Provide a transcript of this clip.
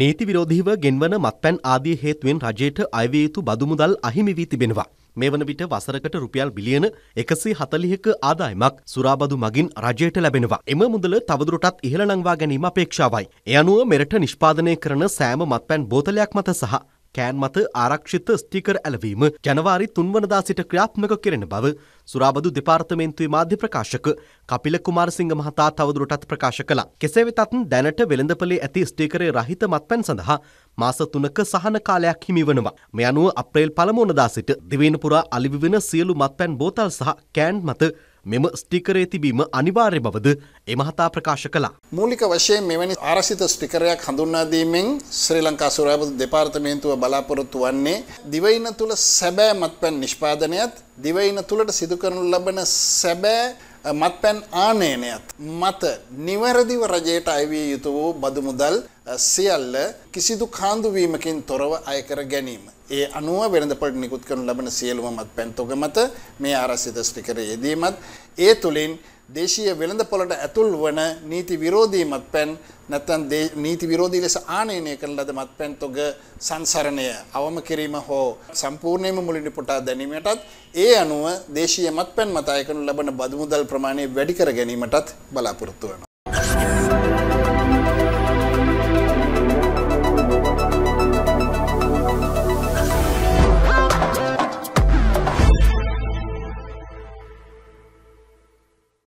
නීති විරෝධීව ගෙන්වන මත්පැන් ආදී හේතුවෙන් රජයට අයවිය යුතු බදු මුදල් අහිමි වී තිබෙනවා. මේ වන විට වසරකට රුපියල් බිලියන 140ක ආදායමක් සුරාබදු මගින් රජයට ලැබෙනවා. එම මුදල තවදුරටත් ඉහළ නංවා ගැනීම අපේක්ෂාවයි. ඒ අනුව මෙරට නිෂ්පාදනය කරන සෑම මත්පැන් බෝතලයක් මත සහ කෑන් මත ආරක්ෂිත ස්ටිකර් ඇලවීම ජනවාරි තුන්වනදා සිට ක්‍රියාත්මක කෙරෙන බව සුරාබදු දෙපාර්තමේන්තුවේ මාධ්‍ය ප්‍රකාශක කපිල කුමාරසිංහ මහතා තවදුරටත් ප්‍රකාශ කළා. කෙසේ වෙතත් දැනට වෙළඳපලේ ඇති ස්ටිකරේ රහිත මත්පැන් සඳහා මාස තුනක සහන කාලයක් හිමිවනවා. මේ අනුව අප්‍රේල් පළමුවනදා සිට දිවයින පුරා අලිවිවෙන සියලු මත්පැන් බෝතල් සහ කෑන් මත මෙම ස්ටිකරේ තිබීම අනිවාර්ය බවද එමහතා ප්‍රකාශ කළා. මූලික වශයෙන් මෙවැනි ආරසිත ස්ටිකරයක් හඳුන්වාදීමෙන් ශ්‍රී ලංකා සුරාපති දෙපාර්තමේන්තුව බලාපොරොත්තු වන්නේ දිවයින තුළ සැබෑ මත්පැන් නිෂ්පාදනයත් දිවයින තුළට සිදු කරනු ලබන සැබෑ මත්පැන් ආනයනයත් මත නිවැරදිව රජයට අයවිය යුතු වූ බදු මුදල් සියල්ල කිසිදු කාන්දුවීමකින් තොරව අයකර ගැනීම. ඒ අනුව වෙළඳපොළට නිකුත් කරනු ලබන සියලුම මත්පැන් තොග මත මේ ආරස්සිත ස්ටිකරයේ යෙදීමත් ඒ තුළින් දේශීය වෙළඳපොළට ඇතුල් වන නීති විරෝධී මත්පැන් නැත්නම් නීති විරෝධී ලෙස ආනයනය කරන ලද මත්පැන් තොග සංසරණය අවම කිරීම හෝ සම්පූර්ණයෙන්ම මුලින් පුටා දැමීමටත් ඒ අනුව දේශීය මත්පැන් මත අය කරනු ලබන බදු මුදල් ප්‍රමාණය වැඩි කර ගැනීමටත් බලාපොරොත්තු වෙනවා